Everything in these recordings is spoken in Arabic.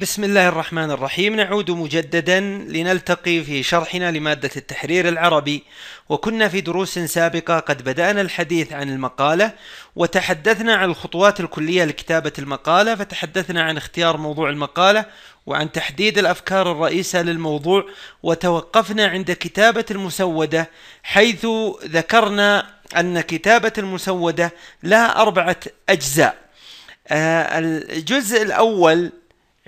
بسم الله الرحمن الرحيم نعود مجددا لنلتقي في شرحنا لمادة التحرير العربي وكنا في دروس سابقة قد بدأنا الحديث عن المقالة وتحدثنا عن الخطوات الكلية لكتابة المقالة فتحدثنا عن اختيار موضوع المقالة وعن تحديد الأفكار الرئيسة للموضوع وتوقفنا عند كتابة المسودة حيث ذكرنا أن كتابة المسودة لها أربعة أجزاء آه، الجزء الأول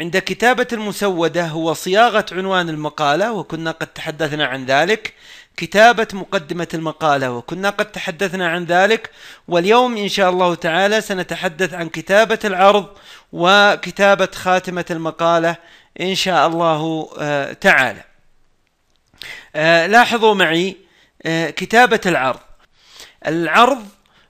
عند كتابة المسودة هو صياغة عنوان المقالة وكنا قد تحدثنا عن ذلك كتابة مقدمة المقالة وكنا قد تحدثنا عن ذلك واليوم إن شاء الله تعالى سنتحدث عن كتابة العرض وكتابة خاتمة المقالة إن شاء الله آه، تعالى آه، لاحظوا معي آه، كتابة العرض العرض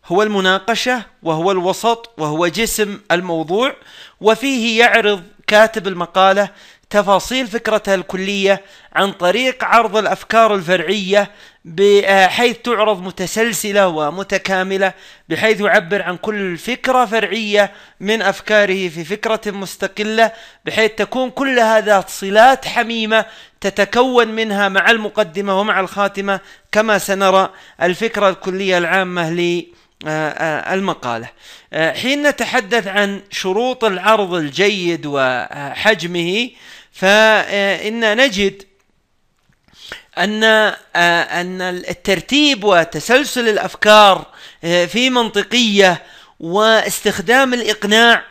هو المناقشة وهو الوسط وهو جسم الموضوع وفيه يعرض كاتب المقالة تفاصيل فكرتها الكلية عن طريق عرض الأفكار الفرعية بحيث آه، تعرض متسلسلة ومتكاملة بحيث يعبر عن كل فكرة فرعية من أفكاره في فكرة مستقلة بحيث تكون كل هذا صلات حميمة تتكون منها مع المقدمة ومع الخاتمة كما سنرى الفكرة الكلية العامة لي آه، آه، المقالة آه، حين نتحدث عن شروط العرض الجيد وحجمه فإن نجد أن أن الترتيب وتسلسل الأفكار في منطقية واستخدام الإقناع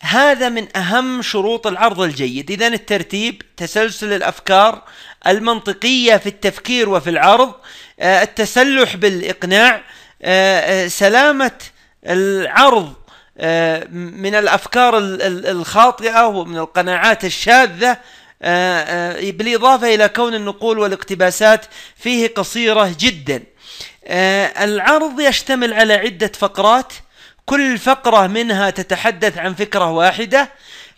هذا من أهم شروط العرض الجيد إذا الترتيب تسلسل الأفكار المنطقية في التفكير وفي العرض التسلح بالإقناع آه، آه، سلامه العرض آه، من الافكار الخاطئه ومن القناعات الشاذه بالاضافه الى كون النقول والاقتباسات فيه قصيره جدا. العرض يشتمل على عده فقرات كل فقره منها تتحدث عن فكره واحده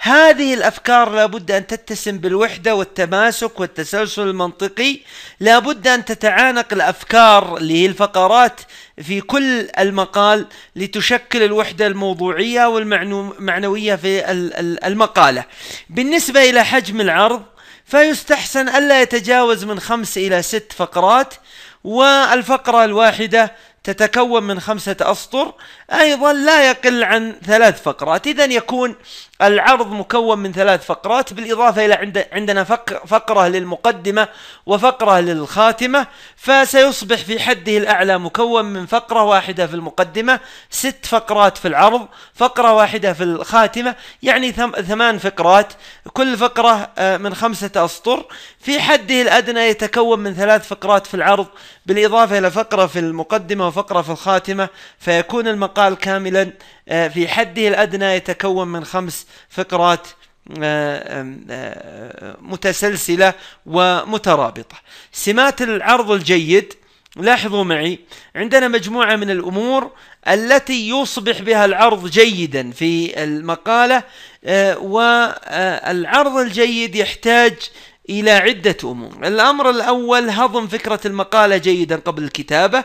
هذه الافكار لابد ان تتسم بالوحده والتماسك والتسلسل المنطقي لابد ان تتعانق الافكار اللي هي الفقرات في كل المقال لتشكل الوحده الموضوعيه والمعنويه في المقاله بالنسبه الى حجم العرض فيستحسن الا يتجاوز من خمس الى ست فقرات والفقره الواحده تتكون من خمسة أسطر أيضا لا يقل عن ثلاث فقرات إذا يكون العرض مكون من ثلاث فقرات بالإضافة إلى عندنا فقرة للمقدمة وفقرة للخاتمة فسيصبح في حده الأعلى مكون من فقرة واحدة في المقدمة ست فقرات في العرض فقرة واحدة في الخاتمة يعني ثمان فقرات كل فقرة آه، من خمسة أسطر في حده الأدنى يتكون من ثلاث فقرات في العرض بالإضافة إلى فقرة في المقدمة وفقرة في الخاتمة فيكون المقال كاملا آه، في حده الأدنى يتكون من خمس فقرات آه، آه، متسلسلة ومترابطة سمات العرض الجيد لاحظوا معي عندنا مجموعة من الأمور التي يصبح بها العرض جيدا في المقالة والعرض الجيد يحتاج إلى عدة أمور الأمر الأول هضم فكرة المقالة جيدا قبل الكتابة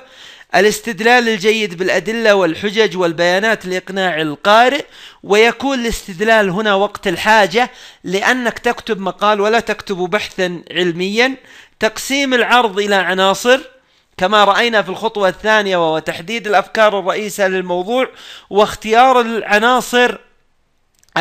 الاستدلال الجيد بالأدلة والحجج والبيانات لإقناع القارئ ويكون الاستدلال هنا وقت الحاجة لأنك تكتب مقال ولا تكتب بحثا علميا تقسيم العرض إلى عناصر كما رأينا في الخطوة الثانية وهو تحديد الأفكار الرئيسة للموضوع واختيار العناصر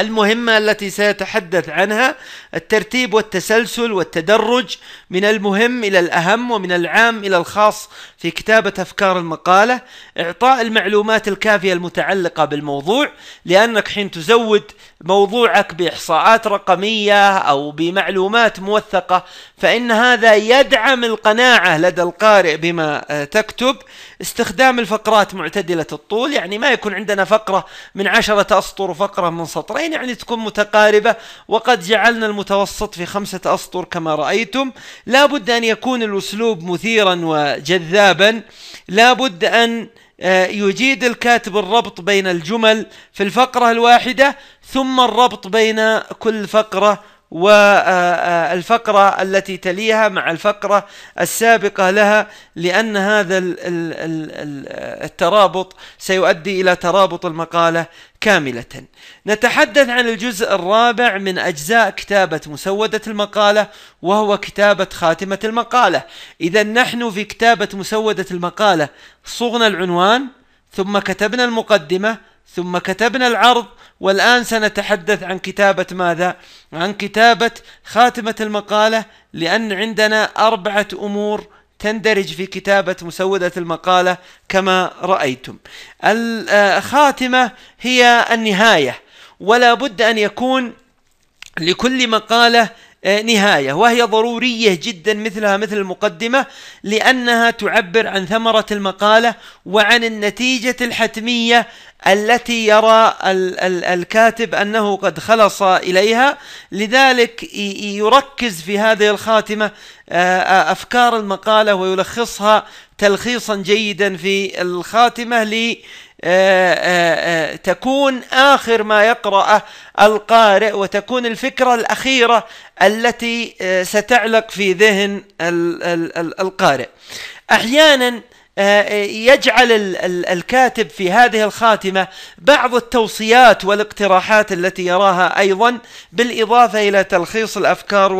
المهمة التي سيتحدث عنها الترتيب والتسلسل والتدرج من المهم إلى الأهم ومن العام إلى الخاص في كتابة أفكار المقالة إعطاء المعلومات الكافية المتعلقة بالموضوع لأنك حين تزود موضوعك بإحصاءات رقمية أو بمعلومات موثقة فإن هذا يدعم القناعة لدى القارئ بما آه، تكتب استخدام الفقرات معتدلة الطول يعني ما يكون عندنا فقرة من عشرة أسطر وفقرة من سطرين العين يعني تكون متقاربة وقد جعلنا المتوسط في خمسة أسطر كما رأيتم لا بد أن يكون الأسلوب مثيرا وجذابا لا بد أن آه، يجيد الكاتب الربط بين الجمل في الفقرة الواحدة ثم الربط بين كل فقرة والفقرة آه، آه، التي تليها مع الفقرة السابقة لها لأن هذا الترابط سيؤدي إلى ترابط المقالة كاملة نتحدث عن الجزء الرابع من أجزاء كتابة مسودة المقالة وهو كتابة خاتمة المقالة إذا نحن في كتابة مسودة المقالة صغنا العنوان ثم كتبنا المقدمة ثم كتبنا العرض والآن سنتحدث عن كتابة ماذا؟ عن كتابة خاتمة المقالة لأن عندنا أربعة أمور تندرج في كتابة مسودة المقالة كما رأيتم الخاتمة هي النهاية ولا بد أن يكون لكل مقالة آه، نهاية وهي ضرورية جدا مثلها مثل المقدمة لأنها تعبر عن ثمرة المقالة وعن النتيجة الحتمية التي يرى الكاتب أنه قد خلص إليها لذلك يركز في هذه الخاتمة آه، آه، أفكار المقالة ويلخصها تلخيصا جيدا في الخاتمة لتكون آه، آخر ما يقرأه القارئ وتكون الفكرة الأخيرة التي ستعلق في ذهن القارئ أحيانا آه، يجعل الكاتب في هذه الخاتمة بعض التوصيات والاقتراحات التي يراها أيضا بالإضافة إلى تلخيص الأفكار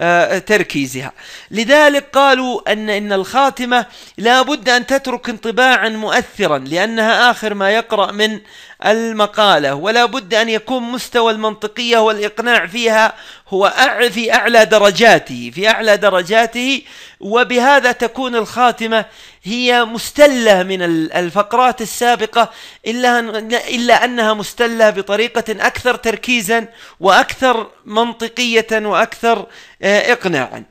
آه، تركيزها لذلك قالوا أن إن الخاتمة لا بد أن تترك انطباعا مؤثرا لأنها آخر ما يقرأ من المقالة ولا بد أن يكون مستوى المنطقية والإقناع فيها هو في أعلى درجاته في أعلى درجاته وبهذا تكون الخاتمة هي مستلة من الفقرات السابقة إلا, إلا أنها مستلة بطريقة أكثر تركيزا وأكثر منطقية وأكثر آه، إقناعا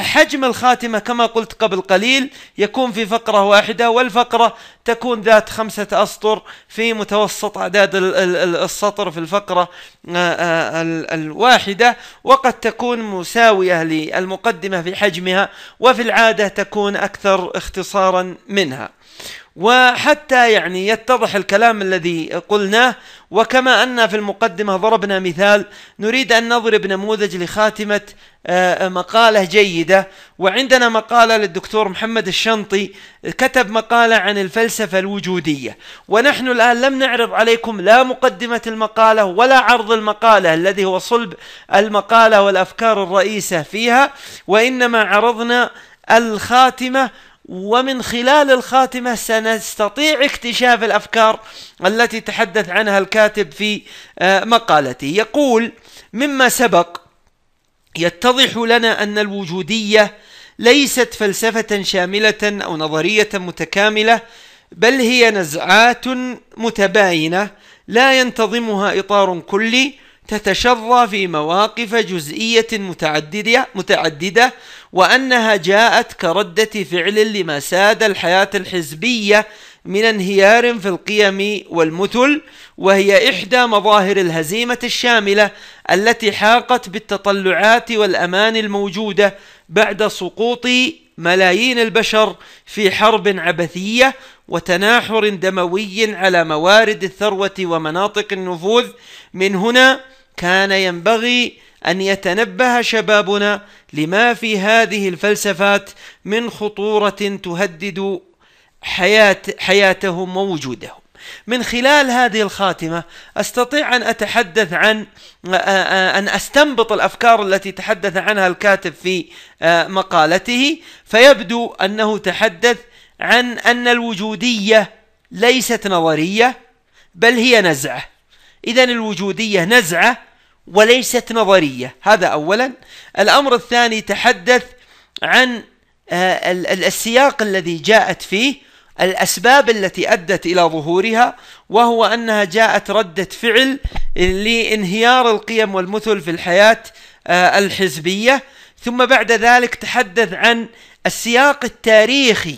حجم الخاتمة كما قلت قبل قليل يكون في فقرة واحدة والفقرة تكون ذات خمسة أسطر في متوسط أعداد السطر في الفقرة آه، آه، الواحدة وقد تكون مساوية للمقدمة في حجمها وفي العادة تكون أكثر اختصارا منها وحتى يعني يتضح الكلام الذي قلناه وكما أن في المقدمة ضربنا مثال نريد أن نضرب نموذج لخاتمة آه، مقالة جيدة وعندنا مقالة للدكتور محمد الشنطي كتب مقالة عن الفلسفة الوجودية ونحن الآن لم نعرض عليكم لا مقدمة المقالة ولا عرض المقالة الذي هو صلب المقالة والأفكار الرئيسة فيها وإنما عرضنا الخاتمة ومن خلال الخاتمة سنستطيع اكتشاف الأفكار التي تحدث عنها الكاتب في آه، مقالته يقول مما سبق يتضح لنا أن الوجودية ليست فلسفة شاملة أو نظرية متكاملة بل هي نزعات متباينة لا ينتظمها إطار كلي تتشرى في مواقف جزئية متعددة متعددة وأنها جاءت كردة فعل لما ساد الحياة الحزبية من انهيار في القيم والمثل وهي إحدى مظاهر الهزيمة الشاملة التي حاقت بالتطلعات والأمان الموجودة بعد سقوط ملايين البشر في حرب عبثية وتناحر دموي على موارد الثروة ومناطق النفوذ من هنا كان ينبغي أن يتنبه شبابنا لما في هذه الفلسفات من خطورة تهدد حياة حياتهم ووجودهم من خلال هذه الخاتمة أستطيع أن أتحدث عن أن أستنبط الأفكار التي تحدث عنها الكاتب في مقالته فيبدو أنه تحدث عن أن الوجودية ليست نظرية بل هي نزعة إذا الوجودية نزعة وليست نظرية هذا أولا الأمر الثاني تحدث عن آه، السياق الذي جاءت فيه الأسباب التي أدت إلى ظهورها وهو أنها جاءت ردة فعل لانهيار القيم والمثل في الحياة آه، الحزبية ثم بعد ذلك تحدث عن السياق التاريخي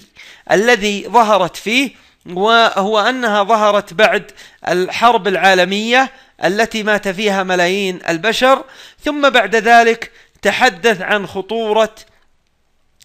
الذي ظهرت فيه وهو أنها ظهرت بعد الحرب العالمية التي مات فيها ملايين البشر ثم بعد ذلك تحدث عن خطورة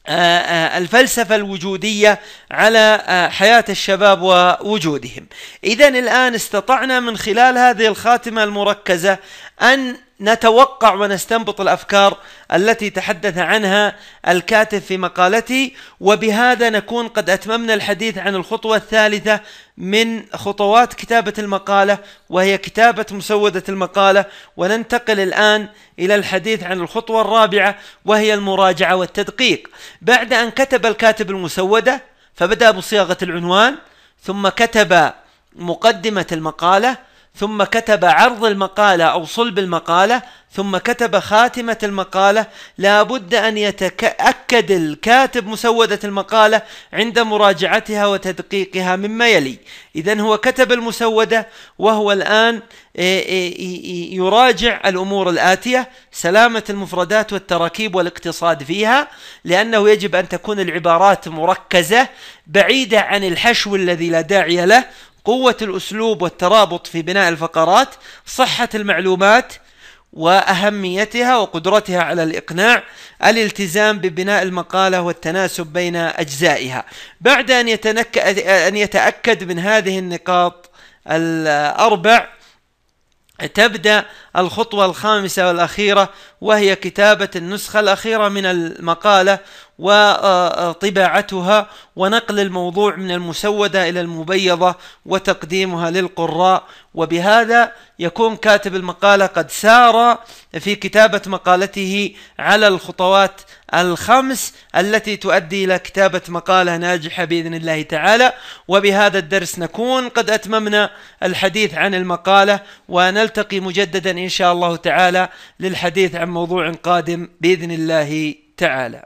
آه، آه، الفلسفة الوجودية على آه، حياة الشباب ووجودهم إذا الآن استطعنا من خلال هذه الخاتمة المركزة أن نتوقع ونستنبط الافكار التي تحدث عنها الكاتب في مقالته وبهذا نكون قد اتممنا الحديث عن الخطوه الثالثه من خطوات كتابه المقاله وهي كتابه مسوده المقاله وننتقل الان الى الحديث عن الخطوه الرابعه وهي المراجعه والتدقيق بعد ان كتب الكاتب المسوده فبدا بصياغه العنوان ثم كتب مقدمه المقاله ثم كتب عرض المقالة أو صلب المقالة ثم كتب خاتمة المقالة لا بد أن يتأكد الكاتب مسودة المقالة عند مراجعتها وتدقيقها مما يلي إذا هو كتب المسودة وهو الآن إيه، إيه، يراجع الأمور الآتية سلامة المفردات والتراكيب والاقتصاد فيها لأنه يجب أن تكون العبارات مركزة بعيدة عن الحشو الذي لا داعي له قوة الأسلوب والترابط في بناء الفقرات صحة المعلومات وأهميتها وقدرتها على الإقناع الالتزام ببناء المقالة والتناسب بين أجزائها بعد أن, يتنك... أن يتأكد من هذه النقاط الأربع تبدأ الخطوة الخامسة والأخيرة وهي كتابة النسخة الأخيرة من المقالة وطباعتها ونقل الموضوع من المسودة إلى المبيضة وتقديمها للقراء وبهذا يكون كاتب المقالة قد سار في كتابة مقالته على الخطوات الخمس التي تؤدي إلى كتابة مقالة ناجحة بإذن الله تعالى وبهذا الدرس نكون قد أتممنا الحديث عن المقالة ونلتقي مجددا إن شاء الله تعالى للحديث عن موضوع قادم بإذن الله تعالى